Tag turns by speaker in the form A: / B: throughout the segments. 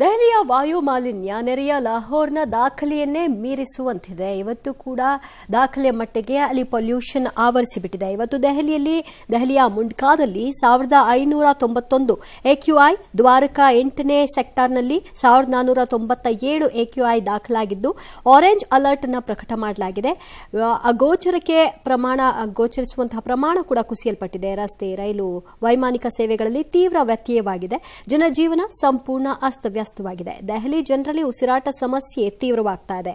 A: ದೆಹಲಿಯ ವಾಯು ಮಾಲಿನ್ಯ ನೆರೆಯ ಲಾಹೋರ್ನ ದಾಖಲೆಯನ್ನೇ ಮೀರಿಸುವಂತಿದೆ ಇವತ್ತು ಕೂಡ ದಾಖಲೆ ಮಟ್ಟಿಗೆ ಅಲ್ಲಿ ಪೊಲ್ಯೂಷನ್ ಆವರಿಸಿಬಿಟ್ಟಿದೆ ಇವತ್ತು ದೆಹಲಿಯಲ್ಲಿ ದೆಹಲಿಯ ಮುಂಡ್ಕಾದಲ್ಲಿ ಸಾವಿರದ ಐನೂರ ತೊಂಬತ್ತೊಂದು ಎಕ್ಯುಐ ದ್ವಾರಕಾ ಎಂಟನೇ ಸೆಕ್ಟಾರ್ನಲ್ಲಿ ಸಾವಿರದ ನಾನ್ನೂರ ತೊಂಬತ್ತ ಏಳು ಎಕ್ಯುಐ ದಾಖಲಾಗಿದ್ದು ಆರೆಂಜ್ ಅಲರ್ಟ್ನ ಪ್ರಕಟ ಮಾಡಲಾಗಿದೆ ಅಗೋಚರಕ್ಕೆ ಪ್ರಮಾಣ ಗೋಚರಿಸುವಂತಹ ಪ್ರಮಾಣ ಕೂಡ ಕುಸಿಯಲ್ಪಟ್ಟಿದೆ ರಸ್ತೆ ರೈಲು ವೈಮಾನಿಕ ಸೇವೆಗಳಲ್ಲಿ ತೀವ್ರ ವ್ಯತ್ಯಯವಾಗಿದೆ ಜನಜೀವನ ಸಂಪೂರ್ಣ ಅಸ್ತವ್ಯ ಅಸ್ತವ್ಯಸ್ತವಾಗಿದೆ ದೆಹಲಿ ಜನರಲ್ಲಿ ಉಸಿರಾಟ ಸಮಸ್ಯೆ ತೀವ್ರವಾಗ್ತಾ ಇದೆ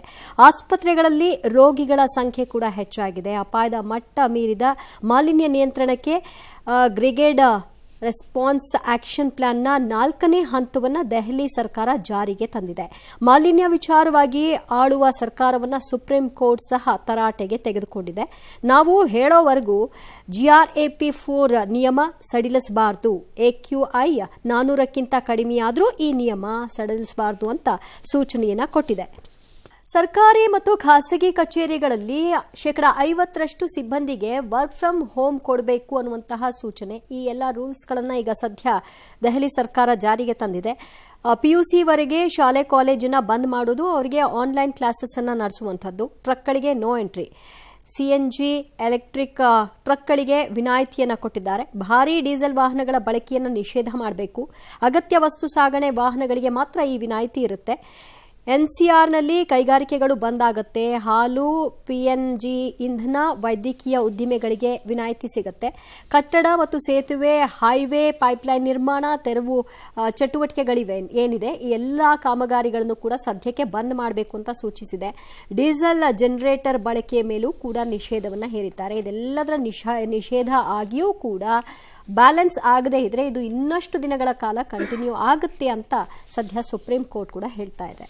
A: ಆಸ್ಪತ್ರೆಗಳಲ್ಲಿ ರೋಗಿಗಳ ಸಂಖ್ಯೆ ಕೂಡ ಹೆಚ್ಚಾಗಿದೆ ಅಪಾಯದ ಮಟ್ಟ ಮೀರಿದ ಮಾಲಿನ್ಯ ನಿಯಂತ್ರಣಕ್ಕೆ ಗ್ರಿಗೇಡ್ ರೆಸ್ಪಾನ್ಸ್ ಆಕ್ಷನ್ ಪ್ಲಾನ್ನ ನಾಲ್ಕನೇ ಹಂತವನ್ನು ದೆಹಲಿ ಸರ್ಕಾರ ಜಾರಿಗೆ ತಂದಿದೆ ಮಾಲಿನ್ಯ ವಿಚಾರವಾಗಿ ಆಳುವ ಸರ್ಕಾರವನ್ನು ಸುಪ್ರೀಂ ಕೋರ್ಟ್ ಸಹ ತರಾಟೆಗೆ ತೆಗೆದುಕೊಂಡಿದೆ ನಾವು ಹೇಳೋವರೆಗೂ ಜಿಆರ್ಎಪಿ ಫೋರ್ ನಿಯಮ ಸಡಿಲಿಸಬಾರ್ದು ಐ ನಾನ್ನೂರಕ್ಕಿಂತ ಕಡಿಮೆಯಾದರೂ ಈ ನಿಯಮ ಸಡಿಲಿಸಬಾರ್ದು ಅಂತ ಸೂಚನೆಯನ್ನು ಕೊಟ್ಟಿದೆ ಸರ್ಕಾರಿ ಮತ್ತು ಖಾಸಗಿ ಕಚೇರಿಗಳಲ್ಲಿ ಶೇಕಡ ಐವತ್ತರಷ್ಟು ಸಿಬ್ಬಂದಿಗೆ ವರ್ಕ್ ಫ್ರಮ್ ಹೋಮ್ ಕೊಡಬೇಕು ಅನ್ನುವಂತಹ ಸೂಚನೆ ಈ ಎಲ್ಲ ರೂಲ್ಸ್ಗಳನ್ನು ಈಗ ಸದ್ಯ ದೆಹಲಿ ಸರ್ಕಾರ ಜಾರಿಗೆ ತಂದಿದೆ ಪಿ ಯು ಸಿವರೆಗೆ ಶಾಲೆ ಕಾಲೇಜನ್ನು ಬಂದ್ ಮಾಡೋದು ಅವರಿಗೆ ಆನ್ಲೈನ್ ಕ್ಲಾಸಸ್ಸನ್ನು ನಡೆಸುವಂಥದ್ದು ಟ್ರಕ್ಗಳಿಗೆ no entry C N G electric ಟ್ರಕ್ಗಳಿಗೆ ವಿನಾಯಿತಿಯನ್ನು ಕೊಟ್ಟಿದ್ದಾರೆ ಭಾರೀ ಡೀಸೆಲ್ ವಾಹನಗಳ ಬಳಕೆಯನ್ನು ನಿಷೇಧ ಮಾಡಬೇಕು ಅಗತ್ಯ ವಸ್ತು ಸಾಗಣೆ ವಾಹನಗಳಿಗೆ ಮಾತ್ರ ಈ ವಿನಾಯಿತಿ ಇರುತ್ತೆ ಎನ್ ಸಿ ಆರ್ನಲ್ಲಿ ಕೈಗಾರಿಕೆಗಳು ಆಗುತ್ತೆ ಹಾಲು ಪಿ ಎನ್ ಜಿ ಇಂಧನ ವೈದ್ಯಕೀಯ ಉದ್ದಿಮೆಗಳಿಗೆ ವಿನಾಯಿತಿ ಸಿಗುತ್ತೆ ಕಟ್ಟಡ ಮತ್ತು ಸೇತುವೆ ಹೈವೇ ಪೈಪ್ಲೈನ್ ನಿರ್ಮಾಣ ತೆರವು ಚಟುವಟಿಕೆಗಳಿವೆ ಏನಿದೆ ಈ ಎಲ್ಲ ಕಾಮಗಾರಿಗಳನ್ನು ಕೂಡ ಸದ್ಯಕ್ಕೆ ಬಂದ್ ಮಾಡಬೇಕು ಅಂತ ಸೂಚಿಸಿದೆ ಡೀಸೆಲ್ ಜನರೇಟರ್ ಬಳಕೆಯ ಮೇಲೂ ಕೂಡ ನಿಷೇಧವನ್ನು ಹೇರಿದ್ದಾರೆ ಇದೆಲ್ಲದರ ನಿಷೇಧ ಆಗಿಯೂ ಕೂಡ ಬ್ಯಾಲೆನ್ಸ್ ಆಗದೇ ಇದ್ರೆ ಇದು ಇನ್ನಷ್ಟು ದಿನಗಳ ಕಾಲ ಕಂಟಿನ್ಯೂ ಆಗುತ್ತೆ ಅಂತ ಸದ್ಯ ಸುಪ್ರೀಂ ಕೋರ್ಟ್ ಕೂಡ ಹೇಳ್ತಾ ಇದೆ